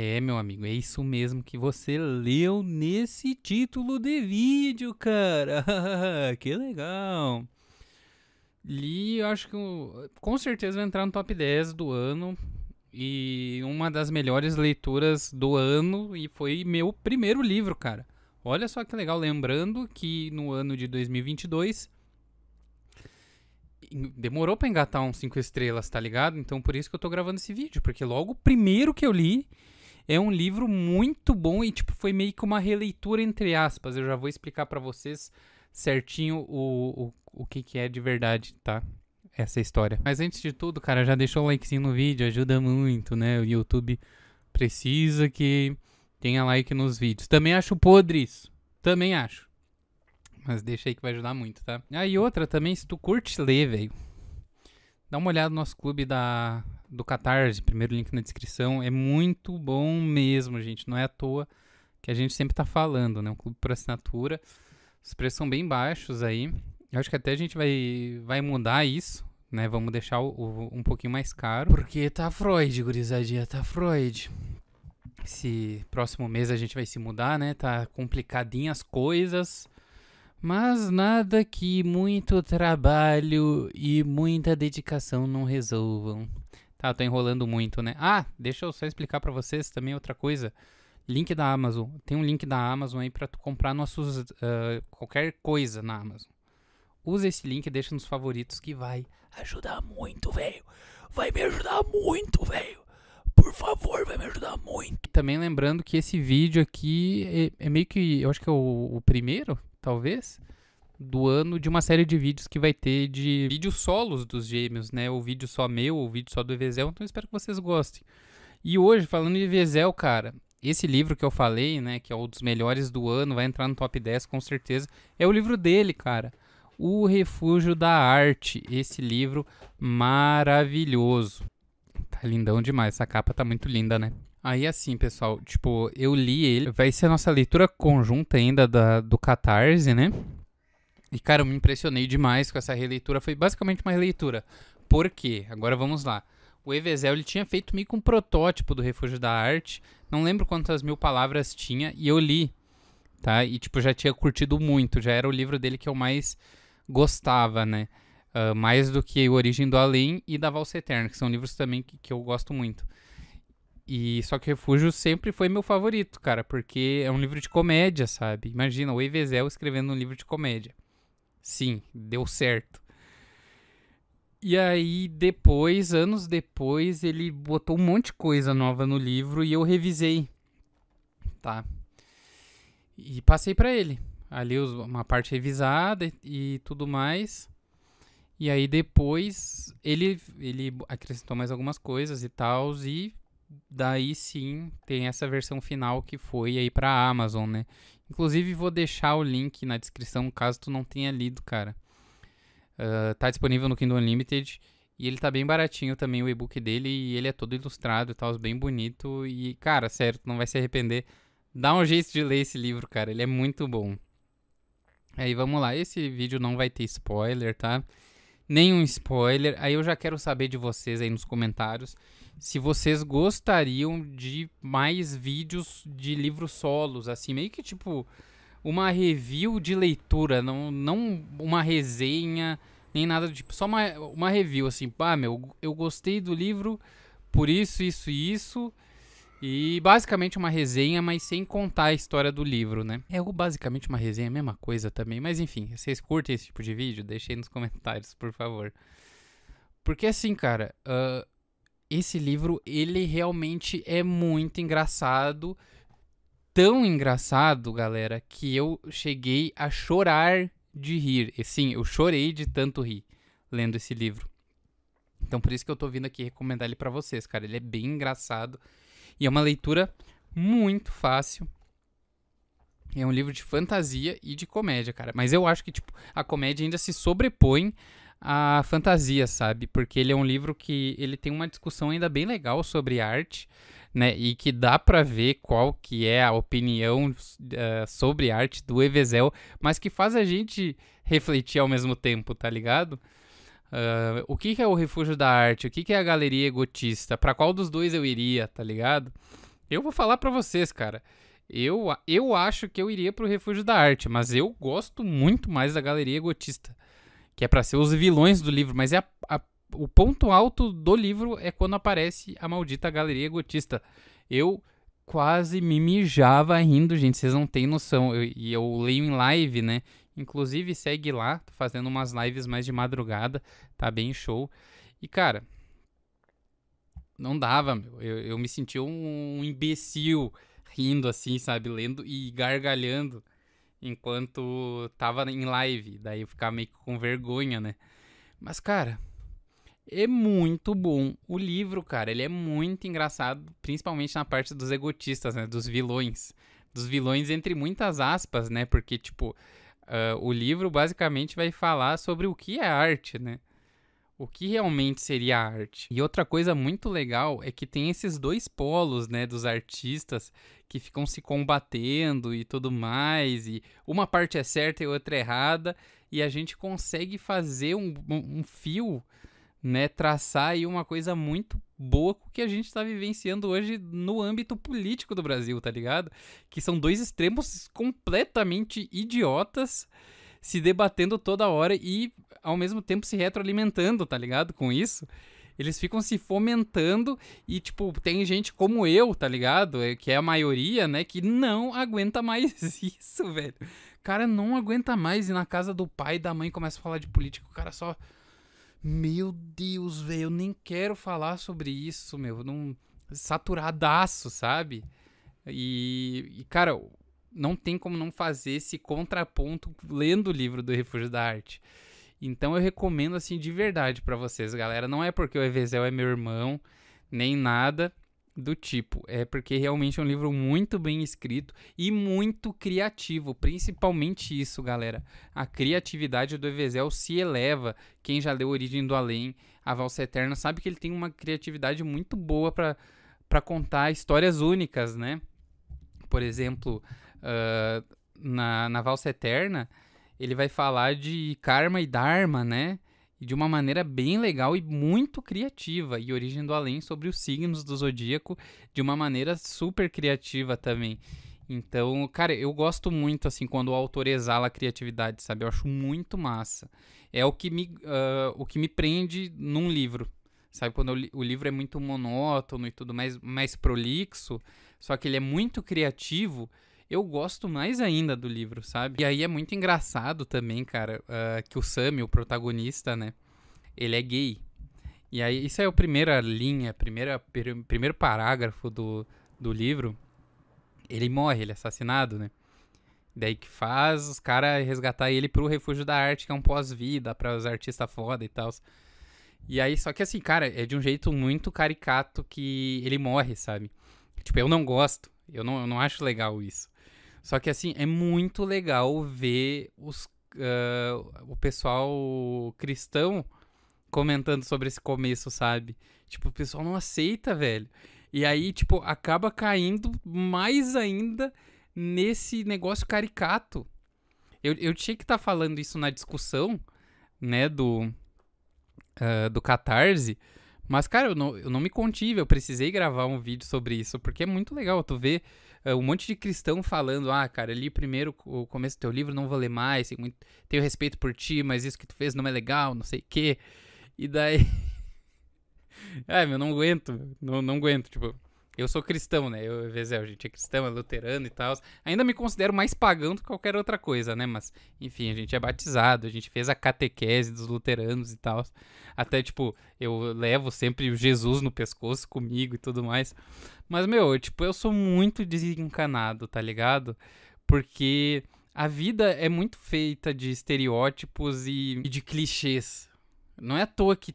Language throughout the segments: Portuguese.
É, meu amigo, é isso mesmo que você leu nesse título de vídeo, cara. que legal. Li, eu acho que com certeza vai entrar no top 10 do ano e uma das melhores leituras do ano e foi meu primeiro livro, cara. Olha só que legal, lembrando que no ano de 2022 demorou para engatar uns 5 estrelas, tá ligado? Então por isso que eu tô gravando esse vídeo, porque logo o primeiro que eu li é um livro muito bom e, tipo, foi meio que uma releitura entre aspas. Eu já vou explicar para vocês certinho o, o, o que, que é de verdade, tá? Essa história. Mas antes de tudo, cara, já deixou o likezinho no vídeo, ajuda muito, né? O YouTube precisa que tenha like nos vídeos. Também acho podre isso. Também acho. Mas deixa aí que vai ajudar muito, tá? Ah, e outra também, se tu curte ler, velho, dá uma olhada no nosso clube da do Catarse, primeiro link na descrição. É muito bom mesmo, gente. Não é à toa que a gente sempre está falando, né? Um clube por assinatura. Os preços são bem baixos aí. Eu acho que até a gente vai, vai mudar isso, né? Vamos deixar o, o, um pouquinho mais caro. Porque tá Freud, gurizadinha, tá Freud. Esse próximo mês a gente vai se mudar, né? Tá complicadinho as coisas. Mas nada que muito trabalho e muita dedicação não resolvam. Tá, tô enrolando muito, né? Ah, deixa eu só explicar para vocês também outra coisa. Link da Amazon. Tem um link da Amazon aí para tu comprar nossos uh, qualquer coisa na Amazon. Usa esse link e deixa nos favoritos que vai ajudar muito, velho. Vai me ajudar muito, velho. Por favor, vai me ajudar muito. Também lembrando que esse vídeo aqui é, é meio que, eu acho que é o, o primeiro, talvez do ano de uma série de vídeos que vai ter de vídeos solos dos gêmeos, né? O vídeo só meu, o vídeo só do Evezel, então espero que vocês gostem. E hoje, falando de Evezel, cara, esse livro que eu falei, né, que é um dos melhores do ano, vai entrar no top 10 com certeza, é o livro dele, cara. O Refúgio da Arte, esse livro maravilhoso. Tá lindão demais, essa capa tá muito linda, né? Aí assim, pessoal, tipo, eu li ele, vai ser a nossa leitura conjunta ainda da, do Catarse, né? E, cara, eu me impressionei demais com essa releitura. Foi basicamente uma releitura. Por quê? Agora vamos lá. O Evezel ele tinha feito meio que um protótipo do Refúgio da Arte. Não lembro quantas mil palavras tinha. E eu li, tá? E, tipo, já tinha curtido muito. Já era o livro dele que eu mais gostava, né? Uh, mais do que o Origem do Além e da Valsa Eterna, que são livros também que, que eu gosto muito. E só que Refúgio sempre foi meu favorito, cara, porque é um livro de comédia, sabe? Imagina o Evezel escrevendo um livro de comédia. Sim, deu certo. E aí, depois, anos depois, ele botou um monte de coisa nova no livro e eu revisei. Tá? E passei para ele. Ali uma parte revisada e tudo mais. E aí depois ele, ele acrescentou mais algumas coisas e tal. E daí sim tem essa versão final que foi aí pra Amazon, né? Inclusive, vou deixar o link na descrição caso tu não tenha lido, cara. Uh, tá disponível no Kindle Unlimited. E ele tá bem baratinho também, o e-book dele. E ele é todo ilustrado e tal, bem bonito. E, cara, sério, tu não vai se arrepender. Dá um jeito de ler esse livro, cara. Ele é muito bom. Aí vamos lá. Esse vídeo não vai ter spoiler, tá? Nenhum spoiler. Aí eu já quero saber de vocês aí nos comentários se vocês gostariam de mais vídeos de livros solos, assim, meio que tipo uma review de leitura, não, não uma resenha, nem nada do tipo, só uma, uma review, assim, pá, ah, meu, eu gostei do livro por isso, isso e isso. E basicamente uma resenha, mas sem contar a história do livro, né? É basicamente uma resenha, é a mesma coisa também. Mas enfim, vocês curtem esse tipo de vídeo? Deixem nos comentários, por favor. Porque assim, cara, uh, esse livro, ele realmente é muito engraçado. Tão engraçado, galera, que eu cheguei a chorar de rir. E, sim, eu chorei de tanto rir lendo esse livro. Então por isso que eu tô vindo aqui recomendar ele para vocês, cara. Ele é bem engraçado e é uma leitura muito fácil. É um livro de fantasia e de comédia, cara. Mas eu acho que, tipo, a comédia ainda se sobrepõe a fantasia, sabe? Porque ele é um livro que ele tem uma discussão ainda bem legal sobre arte, né? E que dá para ver qual que é a opinião uh, sobre arte do Evezel, mas que faz a gente refletir ao mesmo tempo, tá ligado? Uh, o que, que, é o refúgio da arte? O que, que é a galeria egotista? Para qual dos dois eu iria, tá ligado? Eu vou falar para vocês, cara. Eu, eu acho que eu iria pro refúgio da arte, mas eu gosto muito mais da galeria egotista que é para ser os vilões do livro, mas é a, a, o ponto alto do livro é quando aparece a maldita galeria gotista. Eu quase me mijava rindo, gente, vocês não têm noção. e eu, leio em live, né? Inclusive, segue lá, tô fazendo umas lives mais de madrugada, tá bem show. E, cara, não dava, meu. Eu, eu me senti um, um imbecil rindo assim, sabe? Lendo e gargalhando enquanto tava em live. Daí eu ficava meio que com vergonha, né? Mas, cara, é muito bom. O livro, cara, ele é muito engraçado, principalmente na parte dos egotistas, né? Dos vilões. Dos vilões entre muitas aspas, né? Porque, tipo, uh, o livro basicamente vai falar sobre o que é arte, né? o que realmente seria arte. E outra coisa muito legal é que tem esses dois polos, né, dos artistas que ficam se combatendo e tudo mais, e uma parte é certa e outra é errada, e a gente consegue fazer um, um, fio, né, traçar aí uma coisa muito boa com que a gente está vivenciando hoje no âmbito político do Brasil, tá ligado? Que são dois extremos completamente idiotas se debatendo toda hora e ao mesmo tempo se retroalimentando, tá ligado? Com isso. Eles ficam se fomentando e, tipo, tem gente como eu, tá ligado? É, que é a maioria, né? Que não aguenta mais isso, velho. cara não aguenta mais ir na casa do pai e da mãe começa a falar de política. O cara só. Meu Deus, velho, eu nem quero falar sobre isso, meu. Não... Saturadaço, sabe? E, e, cara, não tem como não fazer esse contraponto lendo o livro do Refúgio da Arte. Então eu recomendo assim de verdade para vocês, galera. Não é porque o Evezel é meu irmão, nem nada do tipo. É porque realmente é um livro muito bem escrito e muito criativo, principalmente isso, galera. A criatividade do Evezel se eleva. Quem já leu Origem do Além, A Valsa Eterna, sabe que ele tem uma criatividade muito boa para para contar histórias únicas, né? Por exemplo, uh, na, na Valsa Eterna, ele vai falar de karma e dharma, né? de uma maneira bem legal e muito criativa. E Origem do Além sobre os signos do zodíaco de uma maneira super criativa também. Então, cara, eu gosto muito, assim, quando o autor exala a criatividade, sabe? Eu acho muito massa. É o que me, uh, o que me prende num livro, sabe? Quando li o livro é muito monótono e tudo mais, mais prolixo, só que ele é muito criativo eu gosto mais ainda do livro, sabe? E aí é muito engraçado também, cara, uh, que o Sam, o protagonista, né? Ele é gay. E aí, isso é a primeira linha, primeira, per, primeiro parágrafo do, do livro. Ele morre, ele é assassinado, né? Daí que faz os caras resgatar ele pro Refúgio da Arte, que é um pós-vida, para os artistas foda e tal. E aí, só que assim, cara, é de um jeito muito caricato que ele morre, sabe? Tipo, eu não gosto, eu não, eu não acho legal isso. Só que assim, é muito legal ver os, uh, o pessoal cristão comentando sobre esse começo, sabe? Tipo, o pessoal não aceita, velho. E aí, tipo, acaba caindo mais ainda nesse negócio caricato. Eu, eu tinha que estar tá falando isso na discussão, né, do, uh, do Catarse. Mas, cara, eu não, eu não me contive, eu precisei gravar um vídeo sobre isso, porque é muito legal tu ver é, um monte de cristão falando: ah, cara, li primeiro o começo do teu livro, não vou ler mais, tenho respeito por ti, mas isso que tu fez não é legal, não sei o quê. E daí. Ai, meu, não aguento, não, não aguento, tipo. Eu sou cristão, né? Eu, Vezel, é, gente é cristão, é luterano e tal. Ainda me considero mais pagão do que qualquer outra coisa, né? Mas, enfim, a gente é batizado, a gente fez a catequese dos luteranos e tal. Até, tipo, eu levo sempre o Jesus no pescoço comigo e tudo mais. Mas, meu, tipo, eu sou muito desencanado, tá ligado? Porque a vida é muito feita de estereótipos e, e de clichês. Não é à toa que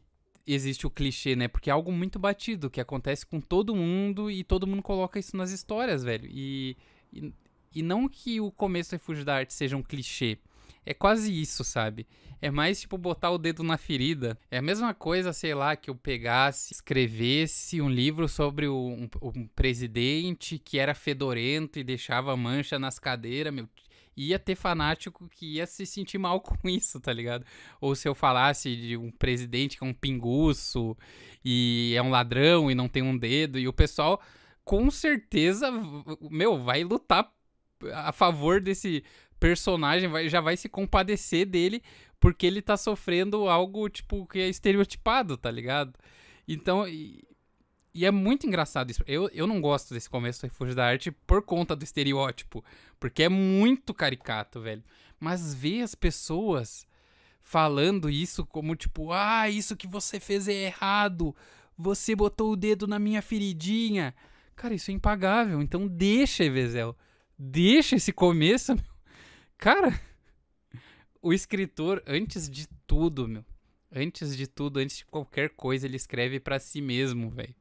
existe o clichê, né? Porque é algo muito batido, que acontece com todo mundo e todo mundo coloca isso nas histórias, velho. E, e, e não que o começo do Refúgio da Arte seja um clichê. É quase isso, sabe? É mais tipo botar o dedo na ferida. É a mesma coisa, sei lá, que eu pegasse, escrevesse um livro sobre um, um presidente que era fedorento e deixava mancha nas cadeiras, meu ia ter fanático que ia se sentir mal com isso, tá ligado? Ou se eu falasse de um presidente que é um pinguço e é um ladrão e não tem um dedo, e o pessoal com certeza, meu, vai lutar a favor desse personagem, vai, já vai se compadecer dele porque ele tá sofrendo algo, tipo, que é estereotipado, tá ligado? Então, e é muito engraçado isso. Eu, eu não gosto desse começo do Refúgio da Arte por conta do estereótipo. Porque é muito caricato, velho. Mas ver as pessoas falando isso como tipo, ah, isso que você fez é errado. Você botou o dedo na minha feridinha. Cara, isso é impagável. Então deixa, Evezel. Deixa esse começo, meu. Cara, o escritor, antes de tudo, meu. Antes de tudo, antes de qualquer coisa, ele escreve para si mesmo, velho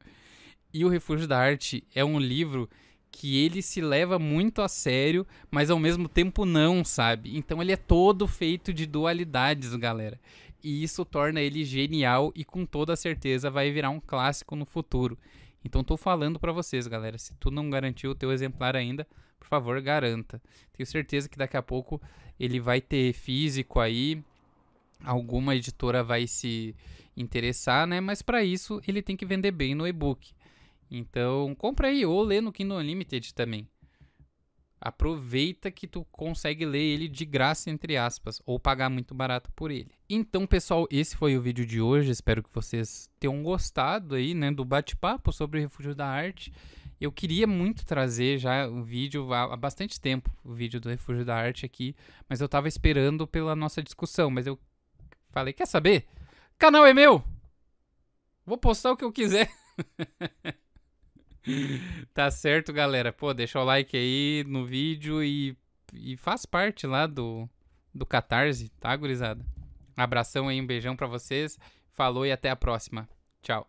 e o Refúgio da Arte é um livro que ele se leva muito a sério, mas ao mesmo tempo não, sabe? Então ele é todo feito de dualidades, galera. E isso torna ele genial e com toda certeza vai virar um clássico no futuro. Então tô falando para vocês, galera, se tu não garantiu o teu exemplar ainda, por favor, garanta. Tenho certeza que daqui a pouco ele vai ter físico aí, alguma editora vai se interessar, né? Mas para isso ele tem que vender bem no e-book. Então, compra aí ou lê no Kindle Unlimited também. Aproveita que tu consegue ler ele de graça, entre aspas, ou pagar muito barato por ele. Então, pessoal, esse foi o vídeo de hoje. Espero que vocês tenham gostado aí, né, do bate-papo sobre o Refúgio da Arte. Eu queria muito trazer já o um vídeo há bastante tempo, o vídeo do Refúgio da Arte aqui, mas eu tava esperando pela nossa discussão, mas eu falei, quer saber? O canal é meu! Vou postar o que eu quiser. tá certo, galera. Pô, deixa o like aí no vídeo e, e faz parte lá do, do Catarse, tá, gurizada? Abração aí, um beijão para vocês. Falou e até a próxima. Tchau.